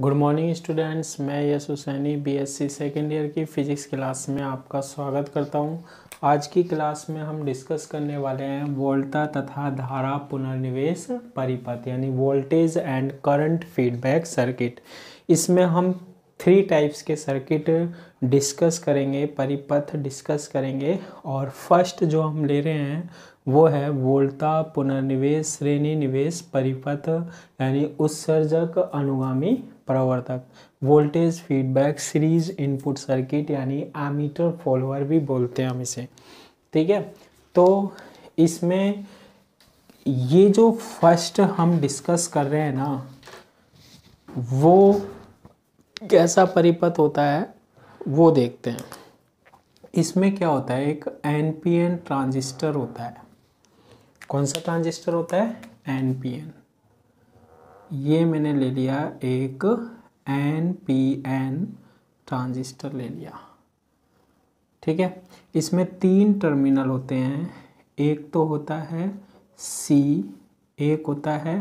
Good morning students मैं यश हुसैनी सी second year की फ़िज़िक्स क्लास में आपका स्वागत करता हूं। आज की क्लास में हम डिस्कस करने वाले हैं वोल्टा तथा धारा पुनर्निवेश परिपथ यानी voltage and current feedback circuit इसमें हम थ्री टाइप्स के सर्किट डिस्कस करेंगे परिपथ डिस्कस करेंगे और फर्स्ट जो हम ले रहे हैं वो है वोल्टा पुनर्निवेश श्रेणी निवेश परिपथ यानी उत्सर्जक अनुगामी प्रवर्तक voltage feedback series input circuit यानी एमीटर फॉलोअर भी बोलते हैं हम इसे ठीक है तो इसमें ये जो फर्स्ट हम डिस्कस कर रहे हैं ना वो कैसा परिपथ होता है वो देखते हैं इसमें क्या होता है एक एन पी एन ट्रांजिस्टर होता है कौन सा ट्रांजिस्टर होता है एन पी एन ये मैंने ले लिया एक एन पी एन ट्रांजिस्टर ले लिया ठीक है इसमें तीन टर्मिनल होते हैं एक तो होता है सी एक होता है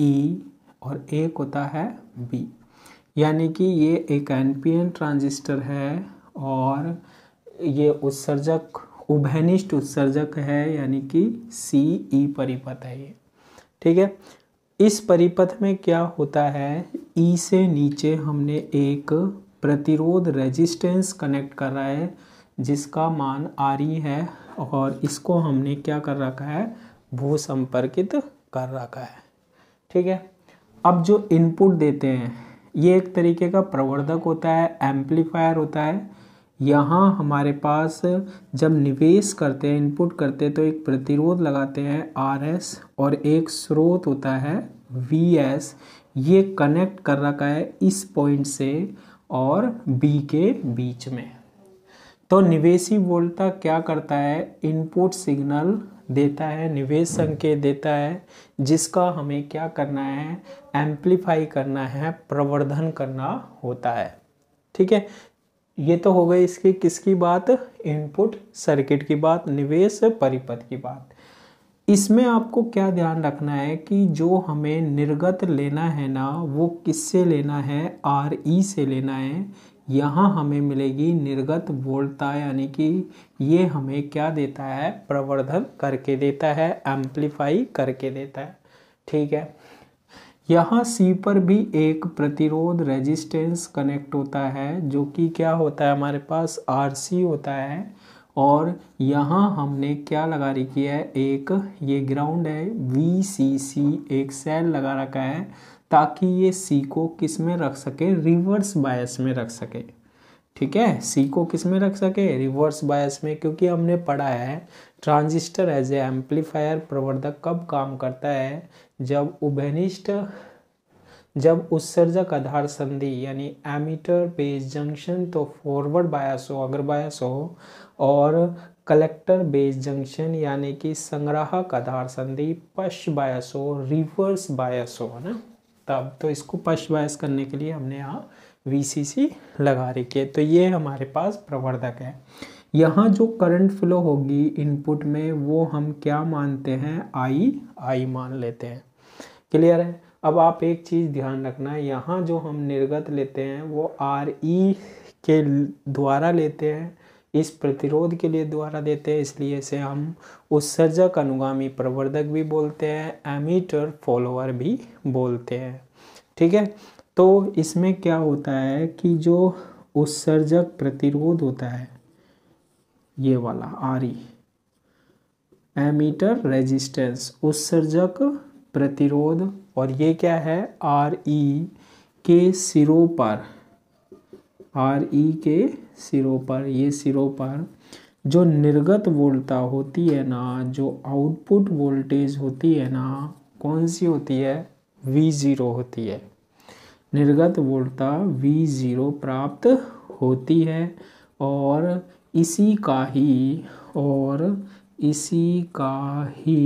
ई e, और एक होता है बी यानी कि ये एक एन पी एन ट्रांजिस्टर है और ये उत्सर्जक उभनिष्ठ उत्सर्जक है यानी कि सी ई e परिपथ है ये ठीक है इस परिपथ में क्या होता है ई e से नीचे हमने एक प्रतिरोध रेजिस्टेंस कनेक्ट कर रहा है जिसका मान आर ई e है और इसको हमने क्या कर रखा है भू संपर्कित कर रखा है ठीक है अब जो इनपुट देते हैं ये एक तरीके का प्रवर्धक होता है एम्पलीफायर होता है यहाँ हमारे पास जब निवेश करते हैं इनपुट करते हैं तो एक प्रतिरोध लगाते हैं आर एस और एक स्रोत होता है वी एस ये कनेक्ट कर रखा है इस पॉइंट से और बी के बीच में तो निवेशी वोल्टा क्या करता है इनपुट सिग्नल देता है निवेश संकेत देता है जिसका हमें क्या करना है एम्पलीफाई करना है प्रवर्धन करना होता है ठीक है ये तो हो गई इसकी किसकी बात इनपुट सर्किट की बात निवेश परिपथ की बात इसमें आपको क्या ध्यान रखना है कि जो हमें निर्गत लेना है ना वो किससे लेना है आर ई e से लेना है यहाँ हमें मिलेगी निर्गत वोल्टता यानी कि ये हमें क्या देता है प्रवर्धन करके देता है एम्पलीफाई करके देता है ठीक है यहाँ सी पर भी एक प्रतिरोध रेजिस्टेंस कनेक्ट होता है जो कि क्या होता है हमारे पास आर सी होता है और यहाँ हमने क्या लगा रखी है एक ये ग्राउंड है वी सी सी एक सेल लगा रखा है ताकि ये सी को किस में रख सके रिवर्स बायस में रख सके ठीक है सी को किस में रख सके रिवर्स बायस में क्योंकि हमने पढ़ा है ट्रांजिस्टर एज ए एम्पलीफायर प्रवर्धक कब काम करता है जब उभनिष्ठ जब उत्सर्जक आधार संधि यानी एमिटर बेस जंक्शन तो फॉरवर्ड बायस हो अगर बायस हो और कलेक्टर बेस जंक्शन यानी कि संग्राहक आधार संधि पश बायस हो रिवर्स बायस हो ना तब तो इसको पश बायस करने के लिए हमने यहाँ वी लगा रखी है तो ये हमारे पास प्रवर्धक है यहाँ जो करंट फ्लो होगी इनपुट में वो हम क्या मानते हैं आई आई मान लेते हैं क्लियर है अब आप एक चीज़ ध्यान रखना है यहाँ जो हम निर्गत लेते हैं वो आर ई के द्वारा लेते हैं इस प्रतिरोध के लिए द्वारा देते हैं इसलिए इसे हम उत्सर्जक अनुगामी प्रवर्धक भी बोलते हैं एमीटर फॉलोअर भी बोलते हैं ठीक है तो इसमें क्या होता है कि जो उत्सर्जक प्रतिरोध होता है ये वाला आर ई एमीटर रेजिस्टेंस उत्सर्जक प्रतिरोध और ये क्या है आर ई के सिरों पर आर ई के सिरों पर ये सिरों पर जो निर्गत वोल्टा होती है ना जो आउटपुट वोल्टेज होती है ना कौन सी होती है वी ज़ीरो होती है निर्गत वोल्टा वी ज़ीरो प्राप्त होती है और इसी का ही और इसी का ही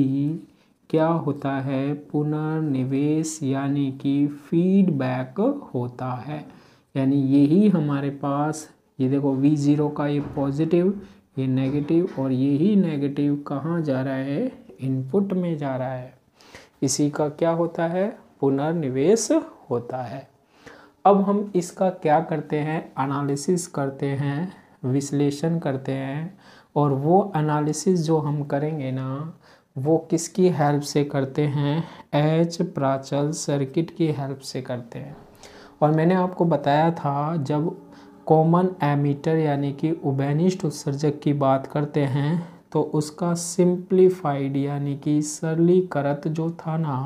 क्या होता है पुनर्निवेश यानी कि फीडबैक होता है यानी यही हमारे पास ये देखो वी ज़ीरो का ये पॉजिटिव ये नेगेटिव और यही नेगेटिव कहाँ जा रहा है इनपुट में जा रहा है इसी का क्या होता है पुनर्निवेश होता है अब हम इसका क्या करते हैं एनालिसिस करते हैं विश्लेषण करते हैं और वो एनालिसिस जो हम करेंगे ना वो किसकी हेल्प से करते हैं एच प्राचल सर्किट की हेल्प से करते हैं और मैंने आपको बताया था जब कॉमन एमीटर यानी कि उबैनिस्ट उत्सर्जक की बात करते हैं तो उसका सिंप्लीफाइड यानी कि सरलीकृत जो था ना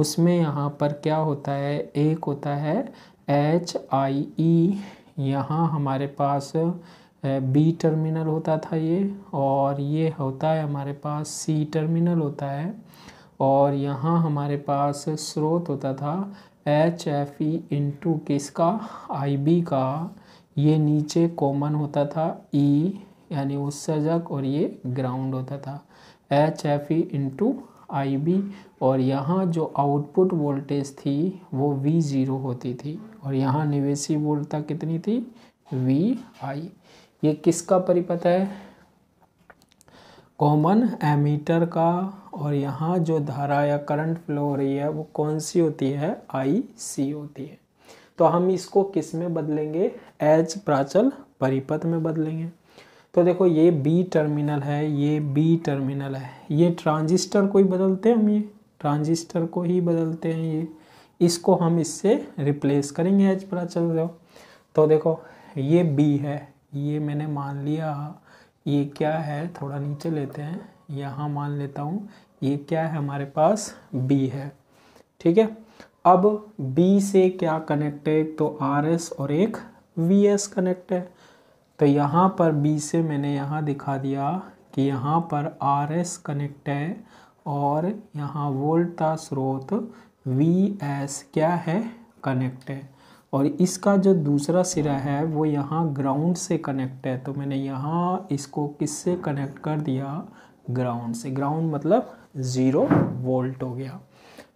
उसमें यहाँ पर क्या होता है एक होता है एच आई ई यहाँ हमारे पास बी टर्मिनल होता था ये और ये होता है हमारे पास सी टर्मिनल होता है और यहाँ हमारे पास स्रोत होता था एच एफ ई इंटू किसका आई बी का ये नीचे कॉमन होता था ई e, यानी उत्सर्जक और ये ग्राउंड होता था H F E into I और यहाँ जो आउटपुट वोल्टेज थी वो वी ज़ीरो होती थी और यहाँ निवेशी वोल्टता कितनी थी वी आई ये किसका परिपथ है कॉमन एमीटर का और यहाँ जो धारा या करंट फ्लो हो रही है वो कौन सी होती है आई सी होती है तो हम इसको किस में बदलेंगे एच प्राचल परिपथ में बदलेंगे तो देखो ये बी टर्मिनल है ये बी टर्मिनल है ये ट्रांजिस्टर को ही बदलते हैं हम ये ट्रांजिस्टर को ही बदलते हैं ये इसको हम इससे रिप्लेस करेंगे एच पता चल रहे हो तो देखो ये बी है ये मैंने मान लिया ये क्या है थोड़ा नीचे लेते हैं यहाँ मान लेता हूँ ये क्या है हमारे पास बी है ठीक है अब बी से क्या कनेक्ट है तो आर एस और एक वी एस कनेक्ट है तो यहाँ पर बी से मैंने यहाँ दिखा दिया कि यहाँ पर आर एस कनेक्ट है और यहाँ वोल्ट का स्रोत वी एस क्या है कनेक्ट है और इसका जो दूसरा सिरा है वो यहाँ ग्राउंड से कनेक्ट है तो मैंने यहाँ इसको किससे कनेक्ट कर दिया ग्राउंड से ग्राउंड मतलब ज़ीरो वोल्ट हो गया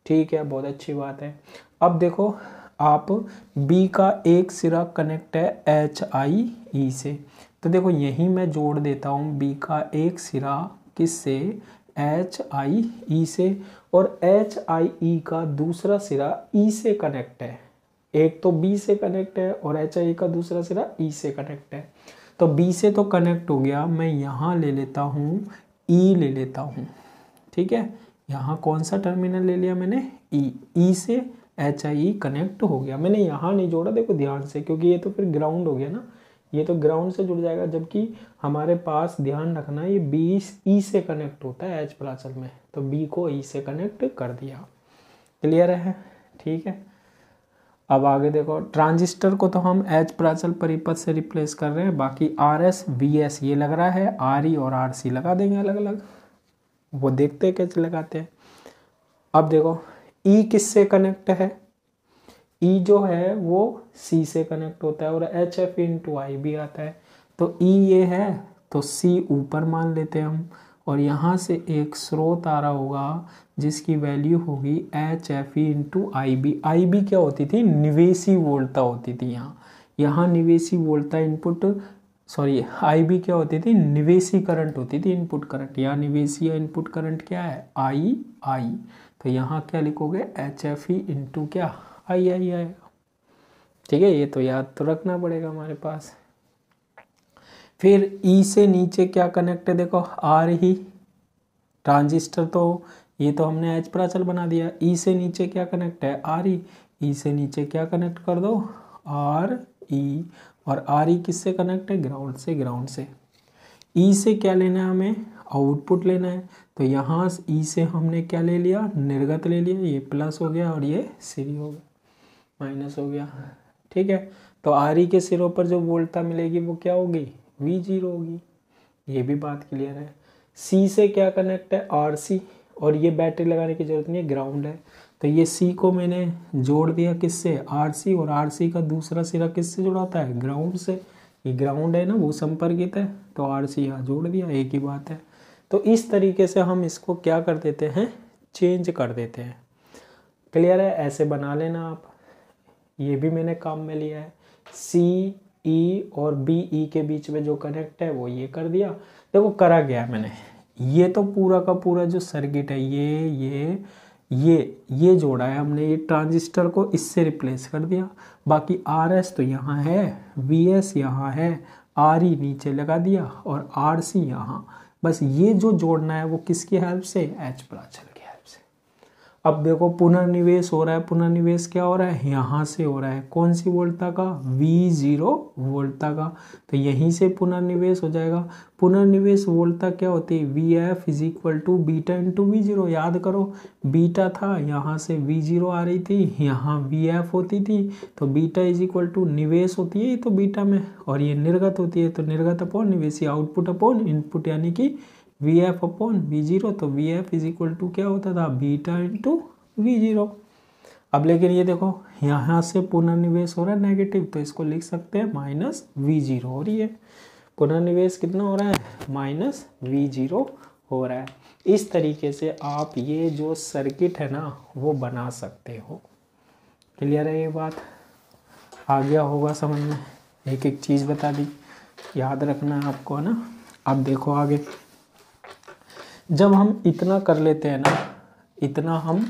ठीक है बहुत अच्छी बात है अब देखो आप बी का एक सिरा कनेक्ट है एच आई ई से तो देखो यही मैं जोड़ देता हूँ बी का एक सिरा किस से एच आई ई e से और एच आई ई का दूसरा सिरा ई e से कनेक्ट है एक तो बी से कनेक्ट है और एच आई e का दूसरा सिरा ई से कनेक्ट है तो बी से तो कनेक्ट हो गया मैं यहाँ ले लेता हूँ ई ले लेता हूँ ठीक है यहाँ कौन सा टर्मिनल ले लिया मैंने ई e. ई e से एच आई कनेक्ट हो गया मैंने यहाँ नहीं जोड़ा देखो ध्यान से क्योंकि ये तो फिर ग्राउंड हो गया ना ये तो ग्राउंड से जुड़ जाएगा जबकि हमारे पास ध्यान रखना ये बी ई e से कनेक्ट होता है एच प्लाचल में तो बी को ई e से कनेक्ट कर दिया क्लियर है ठीक है अब आगे देखो ट्रांजिस्टर को तो हम एच प्राचल परिपथ से रिप्लेस कर रहे हैं बाकी आर एस वी एस ये लग रहा है आर ई e और आर सी लगा देंगे अलग अलग वो देखते कैसे लगाते हैं अब देखो ई e किससे कनेक्ट है ई e जो है वो सी से कनेक्ट होता है और H F into I भी आता है तो ई e ये है तो सी ऊपर मान लेते हैं हम और यहाँ से एक स्रोत आ रहा होगा जिसकी वैल्यू होगी H F E into I B I B क्या होती थी निवेशी वोल्टा होती थी यहाँ यहाँ निवेशी वोल्टा इनपुट सॉरी आई बी क्या होती थी निवेशी करंट होती थी इनपुट करंट यहाँ निवेशी या इनपुट करंट क्या है आई आई तो यहाँ क्या लिखोगे एच एफ ई इंटू क्या आई आई आएगा ठीक है ये तो याद तो रखना पड़ेगा हमारे पास फिर ई e से नीचे क्या कनेक्ट है देखो आर ही ट्रांजिस्टर तो ये तो हमने एच प्राचल बना दिया ई e से नीचे क्या कनेक्ट है आर ई ई से नीचे क्या कनेक्ट कर दो आर ई e, और आर ई e किससे कनेक्ट है ग्राउंड से ग्राउंड से ई e से क्या लेना है हमें आउटपुट लेना है तो यहाँ ई e से हमने क्या ले लिया निर्गत ले लिया ये प्लस हो गया और ये सीरी हो गया माइनस हो गया ठीक है तो आर ई e के सिरों पर जो वोल्टा मिलेगी वो क्या होगी वी जीरो होगी ये भी बात क्लियर है सी से क्या कनेक्ट है आर सी और ये बैटरी लगाने की ज़रूरत नहीं है ग्राउंड है तो ये सी को मैंने जोड़ दिया किससे आर सी और आर सी का दूसरा सिरा किससे जुड़ाता है ग्राउंड से ये ग्राउंड है ना वो संपर्कित है तो आर सी यहाँ जोड़ दिया एक ही बात है तो इस तरीके से हम इसको क्या कर देते हैं चेंज कर देते हैं क्लियर है ऐसे बना लेना आप ये भी मैंने काम में लिया है सी ई e और बी ई e के बीच में जो कनेक्ट है वो ये कर दिया देखो करा गया मैंने ये तो पूरा का पूरा जो सर्किट है ये ये ये ये जोड़ा है हमने ये ट्रांजिस्टर को इससे रिप्लेस कर दिया बाकी आर एस तो यहाँ है वी एस यहाँ है आर ई नीचे लगा दिया और आर सी यहाँ बस ये जो जोड़ना है वो किसकी हेल्प से एच पर अब देखो पुनर्निवेश हो रहा है पुनर्निवेश क्या हो रहा है यहाँ से हो रहा है कौन सी वोल्टता का वी जीरो वोल्टता का तो यहीं से पुनर्निवेश हो जाएगा पुनर्निवेश वोल्टता क्या होती है V F is equal to beta into V zero याद करो बीटा था यहाँ से वी जीरो आ रही थी यहाँ वी एफ होती थी तो बीटा इज इक्वल टू निवेश होती है ये तो बीटा में और ये निर्गत होती है तो निर्गत अपॉन निवेश आउटपुट अपॉन इनपुट यानी कि V F upon V zero तो V F is equal to क्या होता था बीटा इंटू वी जीरो अब लेकिन ये देखो यहाँ से पुनर्निवेश हो रहा है नेगेटिव तो इसको लिख सकते हैं माइनस वी जीरो हो रही है पुनर्निवेश कितना हो रहा है माइनस वी जीरो हो रहा है इस तरीके से आप ये जो सर्किट है ना वो बना सकते हो क्लियर है ये बात आ गया होगा समझ में एक एक चीज़ बता दी याद रखना है आपको है ना अब देखो आगे जब हम इतना कर लेते हैं ना इतना हम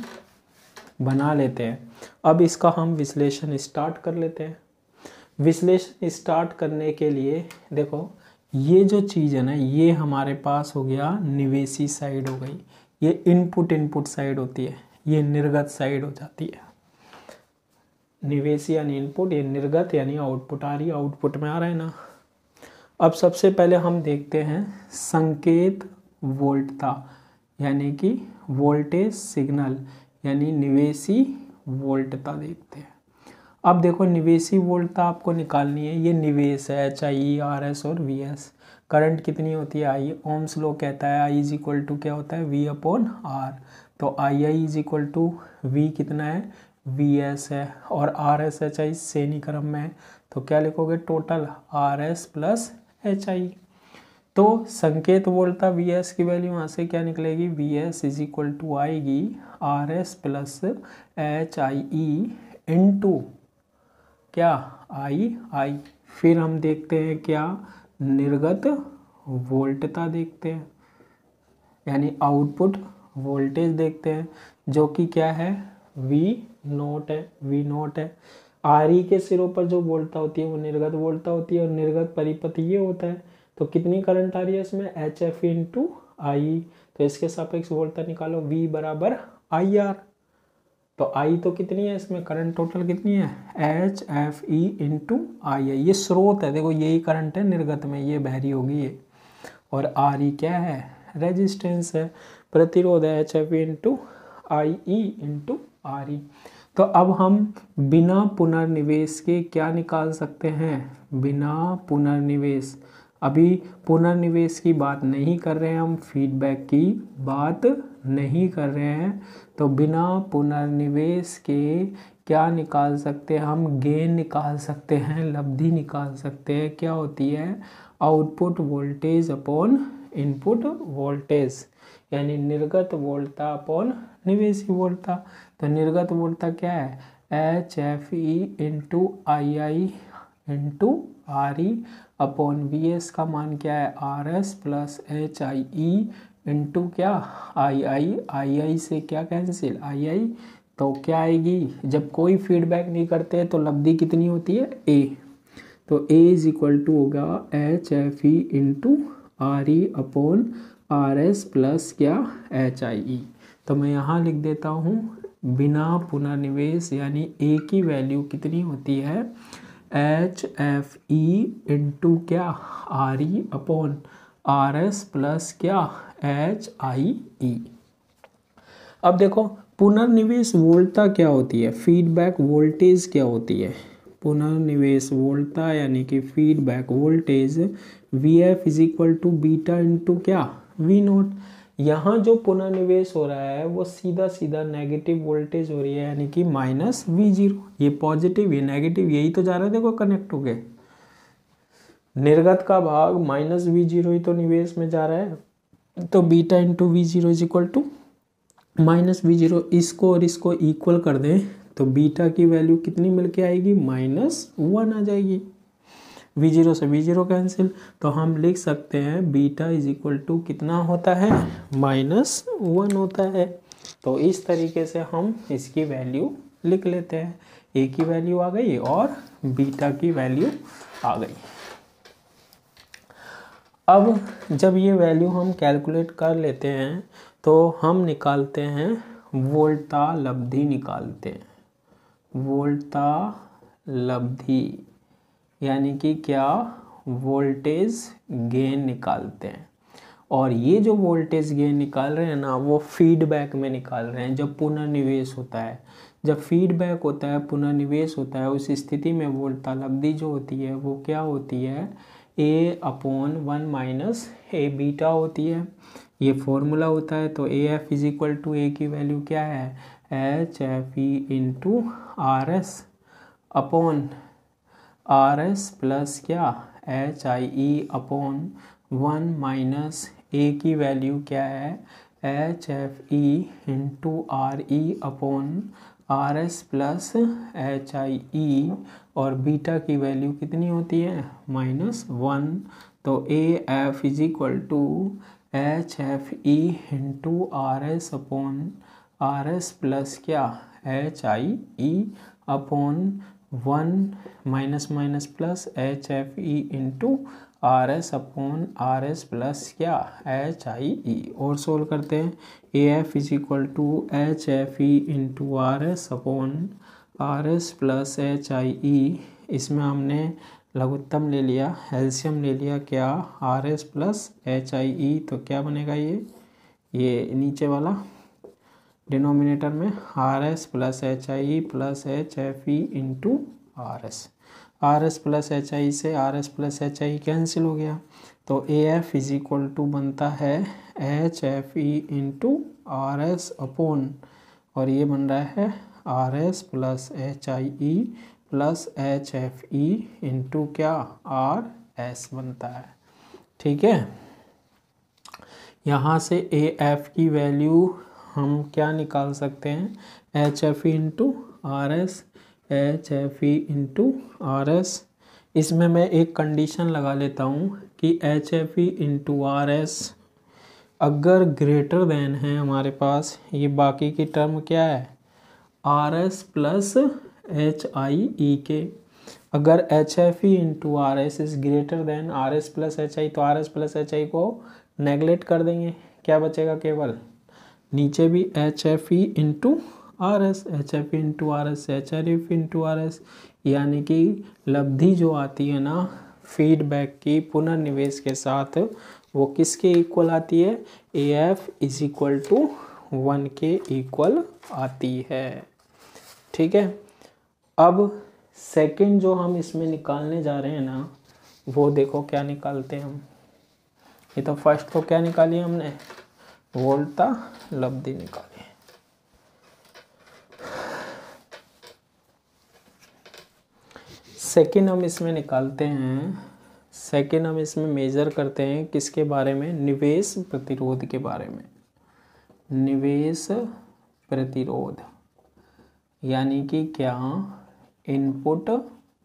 बना लेते हैं अब इसका हम विश्लेषण स्टार्ट कर लेते हैं विश्लेषण स्टार्ट करने के लिए देखो ये जो चीज़ है ना ये हमारे पास हो गया निवेशी साइड हो गई ये इनपुट इनपुट साइड होती है ये निर्गत साइड हो जाती है निवेश यानी इनपुट ये निर्गत यानी आउटपुट आ रही है आउटपुट में आ रहा है ना अब सबसे पहले हम देखते हैं संकेत वोल्ट था यानी कि वोल्टेज सिग्नल यानी निवेशी वोल्ट था देखते हैं अब देखो निवेशी था तो आपको निकालनी है ये निवेश है H I E R S और वी एस करंट कितनी होती है आई ओम्स लो कहता है आई इज इक्वल टू क्या होता है वी अपॉन आर तो I I is equal to V कितना है वी एस है और आर एस एच आई सेनी क्रम में है तो क्या लिखोगे total R S plus H I तो संकेत वोल्टा वी एस की वैल्यू यहाँ से क्या निकलेगी V S is equal to आएगी R S plus H I E into क्या आई आई फिर हम देखते हैं क्या निर्गत वोल्टता देखते हैं यानी आउटपुट वोल्टेज देखते हैं जो कि क्या है वी नोट है वी नोट है आर ई e के सिरों पर जो वोल्टता होती है वो निर्गत वोल्टता होती है और निर्गत परिपथ ये होता है तो कितनी करंट आ रही है इसमें H F into I तो इसके सापेक्ष वोल्टता निकालो V बराबर आई आर तो आई तो कितनी है इसमें करंट टोटल कितनी है H F E into I है ये स्रोत है देखो यही करंट है निर्गत में ये बहरी होगी ये और आर ई e क्या है रेजिस्टेंस है प्रतिरोध है H F E into I E into R E तो अब हम बिना पुनर्निवेश के क्या निकाल सकते हैं बिना पुनर्निवेश अभी पुनर्निवेश की बात नहीं कर रहे हैं हम फीडबैक की बात नहीं कर रहे हैं तो बिना पुनर्निवेश के क्या निकाल सकते हैं हम गेन निकाल सकते हैं लब्धि निकाल सकते हैं क्या होती है output voltage upon input voltage यानी निर्गत वोल्टा अपॉन निवेशी वोल्टा तो निर्गत वोल्टा क्या है H F E into I I into R E upon V S का मान क्या है R S plus H I E into क्या आई आई आई आई से क्या कैंसिल आई आई तो क्या आएगी जब कोई फीडबैक नहीं करते तो लब्धि कितनी होती है ए तो ए इज इक्वल टू होगा H F E into R E upon R S plus क्या एच आई ई तो मैं यहाँ लिख देता हूँ बिना पुनर्निवेश यानी ए की वैल्यू कितनी होती है एच एफ ई इंटू क्या R E upon R S plus क्या एच आई ई अब देखो पुनर्निवेश वोल्टता क्या होती है फीडबैक वोल्टेज क्या होती है पुनर्निवेश वोल्टता यानी कि feedback voltage V F is equal to beta into क्या वी नोट यहाँ जो पुनर्निवेश हो रहा है वो सीधा सीधा नेगेटिव वोल्टेज हो रही है यानी कि माइनस वी जीरो ये पॉजिटिव ये नेगेटिव यही तो जा रहे देखो कनेक्ट हो गए निर्गत का भाग माइनस वी जीरो ही तो निवेश में जा रहा है तो beta into V zero is equal to minus V zero इसको और इसको इक्वल कर दें तो बीटा की वैल्यू कितनी मिलके आएगी माइनस वन आ जाएगी वी जीरो से वी जीरो कैंसिल तो हम लिख सकते हैं बीटा इज इक्वल टू कितना होता है माइनस वन होता है तो इस तरीके से हम इसकी वैल्यू लिख लेते हैं ए की वैल्यू आ गई और बीटा की वैल्यू आ गई अब जब ये वैल्यू हम कैलकुलेट कर लेते हैं तो हम निकालते हैं वोल्टा लब्धि निकालते हैं वोल्टा लब्धि यानी कि क्या वोल्टेज गेन निकालते हैं और ये जो वोल्टेज गेन निकाल रहे हैं ना वो फीडबैक में निकाल रहे हैं जब पुनर्निवेश होता है जब फीडबैक होता है पुनर्निवेश होता है उस स्थिति में लब्धि जो होती है वो क्या होती है A upon one minus A beta होती है ये फॉर्मूला होता है तो A F is equal to A की वैल्यू क्या है H F E into R S upon R S plus क्या H I E upon one minus A की वैल्यू क्या है H F E into R E upon R S plus H I E और beta की value कितनी होती है minus one तो A F is equal to H F E into R S upon R S plus क्या H I E upon one minus minus plus H F E into R S upon R S plus क्या H I E और solve करते हैं A F is equal to H F E into R S upon R S plus H I E इसमें हमने लघुत्तम ले लिया एल्शियम ले लिया क्या R S plus H I E तो क्या बनेगा ये ये नीचे वाला डिनोमिनेटर में R S plus H I plus H F E into R S R S plus H I से R S plus H I cancel हो गया तो A F is equal to बनता है H F E into R S upon और ये बन रहा है R S plus H I E plus H F E into क्या आर एस बनता है ठीक है यहाँ से ए एफ की वैल्यू हम क्या निकाल सकते हैं H F E into R S H F E into R S इसमें मैं एक कंडीशन लगा लेता हूँ कि H F E into R S अगर ग्रेटर देन है हमारे पास ये बाकी की टर्म क्या है R S plus H I E के अगर H F E into R S is greater than R S plus H I तो आर एस प्लस एच आई को नेगलेक्ट कर देंगे क्या बचेगा केवल नीचे भी H F E into R S H F E into R S H R F into R S यानी कि लब्धि जो आती है ना फीडबैक की पुनर्निवेश के साथ वो किसके इक्वल आती है A F is equal to one के इक्वल आती है ठीक है अब सेकंड जो हम इसमें निकालने जा रहे हैं ना वो देखो क्या निकालते हैं हम ये तो फर्स्ट को क्या निकाली हमने वोल्टा लब्धि निकालें सेकेंड हम इसमें निकालते हैं सेकेंड हम इसमें मेज़र करते हैं किसके बारे में निवेश प्रतिरोध के बारे में निवेश प्रतिरोध यानी कि क्या इनपुट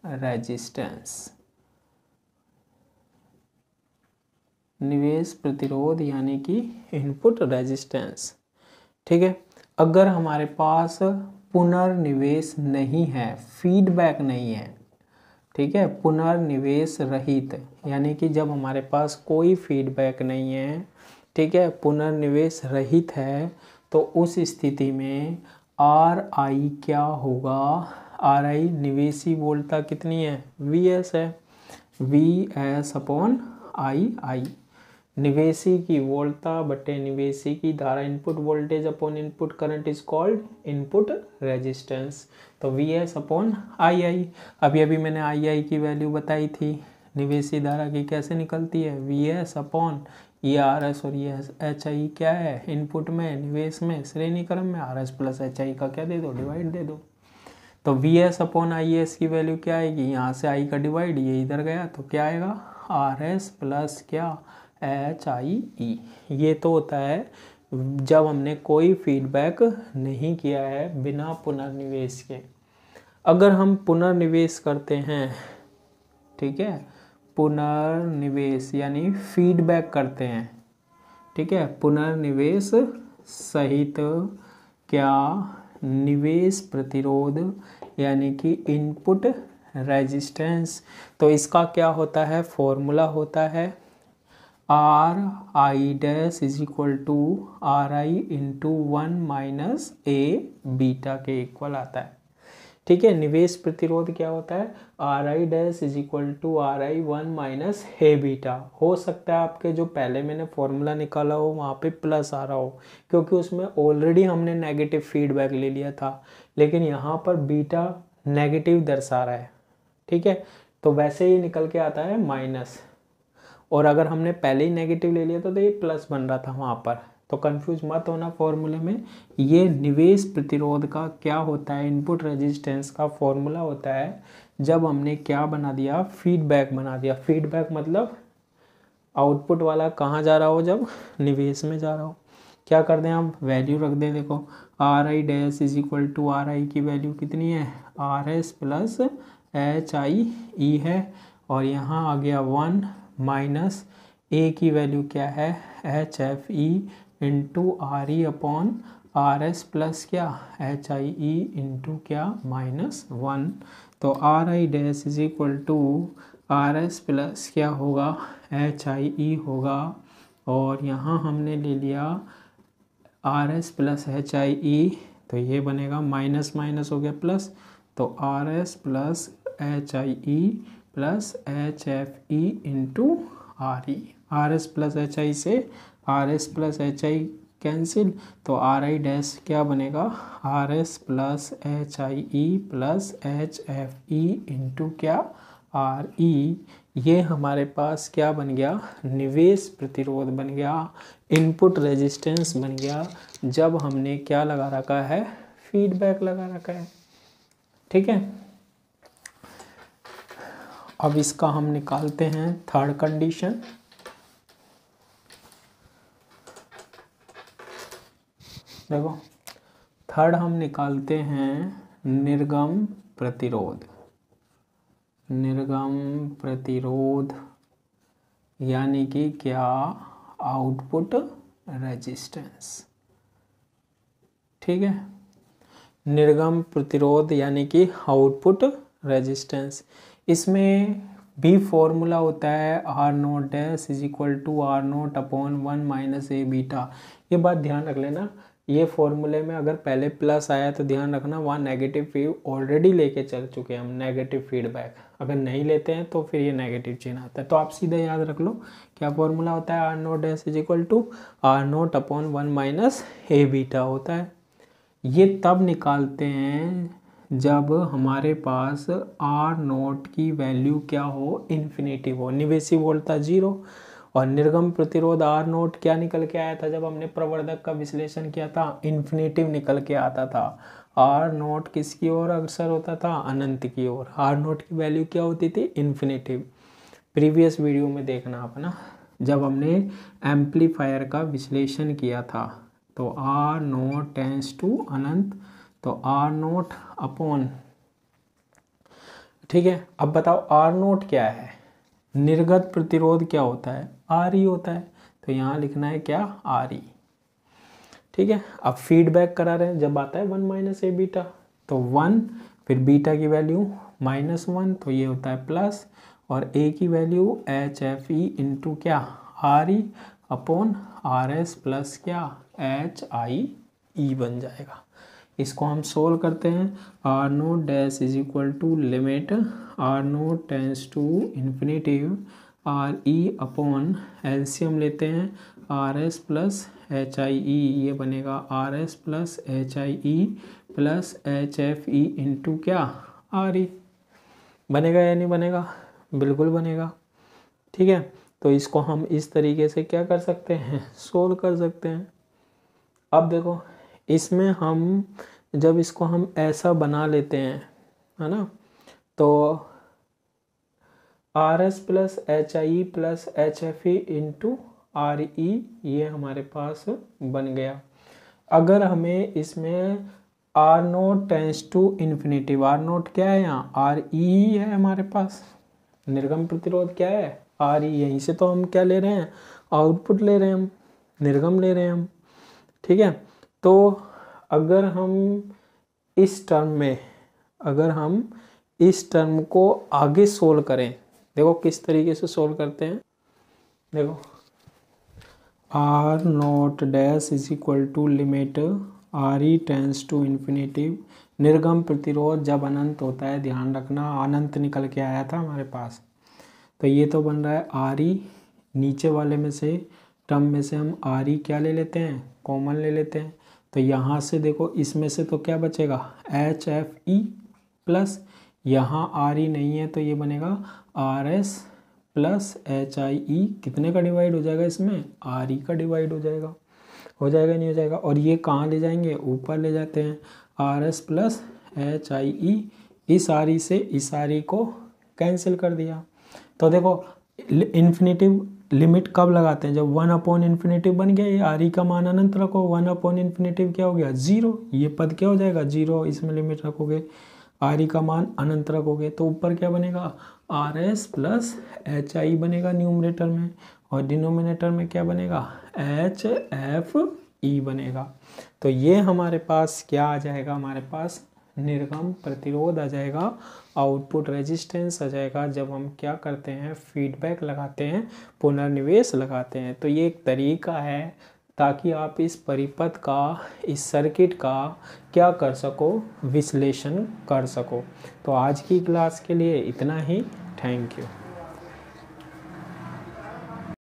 रेजिस्टेंस निवेश प्रतिरोध यानी कि इनपुट रेजिस्टेंस ठीक है अगर हमारे पास पुनर्निवेश नहीं है फीडबैक नहीं है ठीक है पुनर्निवेश रहित यानी कि जब हमारे पास कोई फीडबैक नहीं है ठीक है पुनर्निवेश रहित है तो उस स्थिति में आर आई क्या होगा आर आई निवेशी बोलता कितनी है वी एस है V S upon I I निवेशी की वोल्टा बटे निवेशी की धारा input voltage upon input current is called input resistance तो V S upon I I अभी अभी मैंने आई आई की वैल्यू बताई थी निवेशी धारा की कैसे निकलती है वी एस अपॉन ये आर एस और ये एच आई क्या है इनपुट में निवेश में श्रेणी क्रम में R S plus H I का क्या दे दो डिवाइड दे दो तो V S upon I S की वैल्यू क्या आएगी यहाँ से आई का डिवाइड ये इधर गया तो क्या आएगा आर एस प्लस क्या एच आई ई ये तो होता है जब हमने कोई फीडबैक नहीं किया है बिना पुनर्निवेश के अगर हम पुनर्निवेश करते हैं ठीक है पुनर्निवेश यानी फीडबैक करते हैं ठीक है पुनर्निवेश सहित क्या निवेश प्रतिरोध यानी कि इनपुट रेजिस्टेंस तो इसका क्या होता है फॉर्मूला होता है R I dash is equal to R I into one minus A beta के इक्वल आता है ठीक है निवेश प्रतिरोध क्या होता है R I dash is equal to R I one minus A beta हो सकता है आपके जो पहले मैंने फॉर्मूला निकाला हो वहाँ पे प्लस आ रहा हो क्योंकि उसमें ऑलरेडी हमने नेगेटिव फीडबैक ले लिया था लेकिन यहाँ पर बीटा नेगेटिव दर्शा रहा है ठीक है तो वैसे ही निकल के आता है माइनस और अगर हमने पहले ही नेगेटिव ले लिया तो, ये प्लस बन रहा था वहाँ पर तो कंफ्यूज मत होना फॉर्मूले में ये निवेश प्रतिरोध का क्या होता है इनपुट रेजिस्टेंस का फॉर्मूला होता है जब हमने क्या बना दिया फीडबैक बना दिया फीडबैक मतलब आउटपुट वाला कहाँ जा रहा हो जब निवेश में जा रहा हो क्या कर दें हम वैल्यू रख दें देखो R I dash is equal to R I की वैल्यू कितनी है R S plus H I E है और यहाँ आ गया वन माइनस ए की वैल्यू क्या है H F E into R E upon R S plus क्या एच आई ई इंटू क्या माइनस वन तो R I dash is equal to R S plus क्या होगा एच आई ई होगा और यहाँ हमने ले लिया R S plus H I E तो ये बनेगा माइनस माइनस हो गया प्लस तो R S plus H I E plus H F E into R E R S plus H I से R S plus H I cancel तो R I dash क्या बनेगा R S plus H I E plus H F E into क्या R E e. ये हमारे पास क्या बन गया निवेश प्रतिरोध बन गया इनपुट रेजिस्टेंस बन गया जब हमने क्या लगा रखा है फीडबैक लगा रखा है ठीक है अब इसका हम निकालते हैं थर्ड कंडीशन देखो थर्ड हम निकालते हैं निर्गम प्रतिरोध निर्गम प्रतिरोध यानी कि क्या आउटपुट रेजिस्टेंस ठीक है निर्गम प्रतिरोध यानी कि आउटपुट रेजिस्टेंस इसमें भी फॉर्मूला होता है R naught dash is equal to R naught upon one minus A beta ये बात ध्यान रख लेना ये फॉर्मूले में अगर पहले प्लस आया तो ध्यान रखना वहाँ नेगेटिव फीड ऑलरेडी लेके चल चुके हैं हम नेगेटिव फीडबैक अगर नहीं लेते हैं तो फिर ये नेगेटिव चिन्ह आता है तो आप सीधा याद रख लो क्या फॉर्मूला होता है R naught dash is equal to R naught upon one minus A beta होता है ये तब निकालते हैं जब हमारे पास आर नोट की वैल्यू क्या हो इन्फिनेटिव हो निवेशी वोल्टता जीरो और निर्गम प्रतिरोध आर नोट क्या निकल के आया था जब हमने प्रवर्धक का विश्लेषण किया था इन्फिनेटिव निकल के आता था आर नोट किसकी ओर अग्रसर होता था अनंत की ओर आर नोट की वैल्यू क्या होती थी इन्फिनेटिव प्रीवियस वीडियो में देखना आप ना जब हमने एम्पलीफायर का विश्लेषण किया था तो आर नोट टेंस टू अनंत तो आर नोट अपॉन ठीक है अब बताओ आर नोट क्या है निर्गत प्रतिरोध क्या होता है आर ई e होता है तो यहाँ लिखना है क्या आर ई e। ठीक है अब फीडबैक करा रहे हैं जब आता है वन माइनस ए बीटा तो वन फिर बीटा की वैल्यू माइनस वन तो ये होता है प्लस और ए की value H F E into क्या R E upon R S plus क्या एच आई ई बन जाएगा इसको हम सोल्व करते हैं R naught dash is equal to limit R naught tends to infinitive R E upon LCM लेते हैं R S plus H I E ये बनेगा R S plus H I E plus H F E into क्या R E e। बनेगा या नहीं बनेगा बिल्कुल बनेगा ठीक है तो इसको हम इस तरीके से क्या कर सकते हैं सोल्व कर सकते हैं अब देखो इसमें हम जब इसको हम ऐसा बना लेते हैं है ना तो R S plus H I plus H F E into R E ये हमारे पास बन गया अगर हमें इसमें R naught tends to infinitive R naught क्या है यहाँ आर ई e है हमारे पास निर्गम प्रतिरोध क्या है आर ई e, यहीं से तो हम क्या ले रहे हैं आउटपुट ले रहे हैं हम निर्गम ले रहे हैं हम ठीक है तो अगर हम इस टर्म में अगर हम इस टर्म को आगे सोल्व करें देखो किस तरीके से सोल्व करते हैं देखो R naught dash is equal to limit R E tends to infinitive निर्गम प्रतिरोध जब अनंत होता है ध्यान रखना अनंत निकल के आया था हमारे पास तो ये तो बन रहा है आर ई e, नीचे वाले में से टर्म में से हम आर ई e क्या ले लेते हैं कॉमन ले लेते हैं तो यहाँ से देखो इसमें से तो क्या बचेगा एच एफ ई प्लस यहाँ आर ई e नहीं है तो ये बनेगा R S plus H I E कितने का डिवाइड हो जाएगा इसमें आर ई e का डिवाइड हो जाएगा हो जाएगा नहीं हो जाएगा और ये कहाँ ले जाएंगे ऊपर ले जाते हैं R S plus H I E इस आर ई e से इस आर ई को कैंसिल कर दिया तो देखो इन्फिनेटिव लिमिट कब लगाते हैं जब वन अपॉन इन्फिनेटिव बन गया ये आर ई का मान अनंत रखो वन अपॉन इन्फिनेटिव क्या हो गया जीरो ये पद क्या हो जाएगा जीरो इसमें लिमिट रखोगे आर ई का मान अनंत रखोगे तो ऊपर क्या बनेगा R S plus H I बनेगा न्यूमरेटर में और डिनोमिनेटर में क्या बनेगा एच एफ ई बनेगा तो ये हमारे पास क्या आ जाएगा हमारे पास निर्गम प्रतिरोध आ जाएगा आउटपुट रेजिस्टेंस आ जाएगा जब हम क्या करते हैं फीडबैक लगाते हैं पुनर्निवेश लगाते हैं तो ये एक तरीका है ताकि आप इस परिपथ का इस सर्किट का क्या कर सको विश्लेषण कर सको तो आज की क्लास के लिए इतना ही थैंक यू